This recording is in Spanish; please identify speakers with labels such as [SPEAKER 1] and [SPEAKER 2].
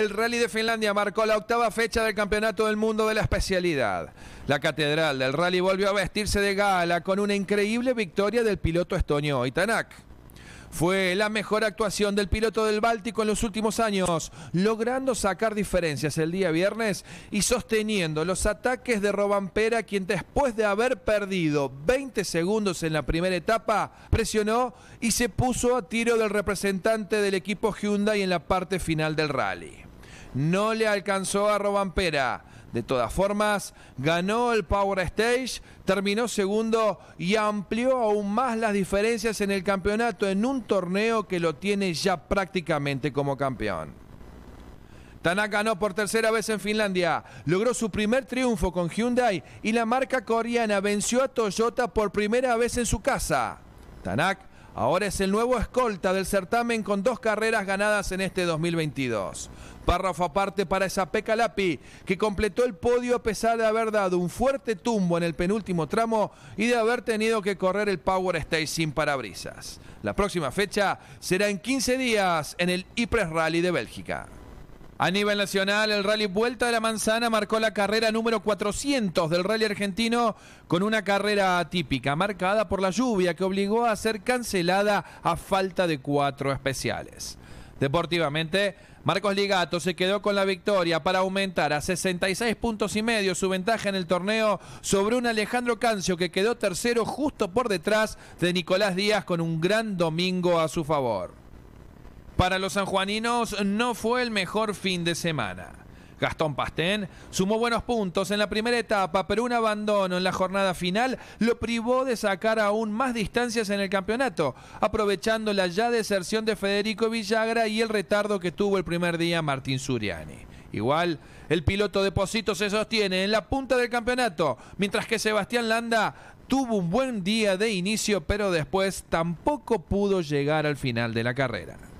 [SPEAKER 1] El Rally de Finlandia marcó la octava fecha del Campeonato del Mundo de la especialidad. La catedral del rally volvió a vestirse de gala con una increíble victoria del piloto estonio Itanak. Fue la mejor actuación del piloto del Báltico en los últimos años, logrando sacar diferencias el día viernes y sosteniendo los ataques de Robampera, quien después de haber perdido 20 segundos en la primera etapa, presionó y se puso a tiro del representante del equipo Hyundai en la parte final del rally. No le alcanzó a Robampera. De todas formas, ganó el Power Stage, terminó segundo y amplió aún más las diferencias en el campeonato en un torneo que lo tiene ya prácticamente como campeón. Tanak ganó por tercera vez en Finlandia, logró su primer triunfo con Hyundai y la marca coreana venció a Toyota por primera vez en su casa. Tanak. Ahora es el nuevo escolta del certamen con dos carreras ganadas en este 2022. Párrafo aparte para esa Peca que completó el podio a pesar de haber dado un fuerte tumbo en el penúltimo tramo y de haber tenido que correr el Power Stage sin parabrisas. La próxima fecha será en 15 días en el IPRES Rally de Bélgica. A nivel nacional, el rally Vuelta de la Manzana marcó la carrera número 400 del rally argentino con una carrera atípica, marcada por la lluvia que obligó a ser cancelada a falta de cuatro especiales. Deportivamente, Marcos Ligato se quedó con la victoria para aumentar a 66 puntos y medio su ventaja en el torneo sobre un Alejandro Cancio que quedó tercero justo por detrás de Nicolás Díaz con un gran domingo a su favor. Para los sanjuaninos no fue el mejor fin de semana. Gastón Pastén sumó buenos puntos en la primera etapa, pero un abandono en la jornada final lo privó de sacar aún más distancias en el campeonato, aprovechando la ya deserción de Federico Villagra y el retardo que tuvo el primer día Martín Suriani. Igual, el piloto de Posito se sostiene en la punta del campeonato, mientras que Sebastián Landa tuvo un buen día de inicio, pero después tampoco pudo llegar al final de la carrera.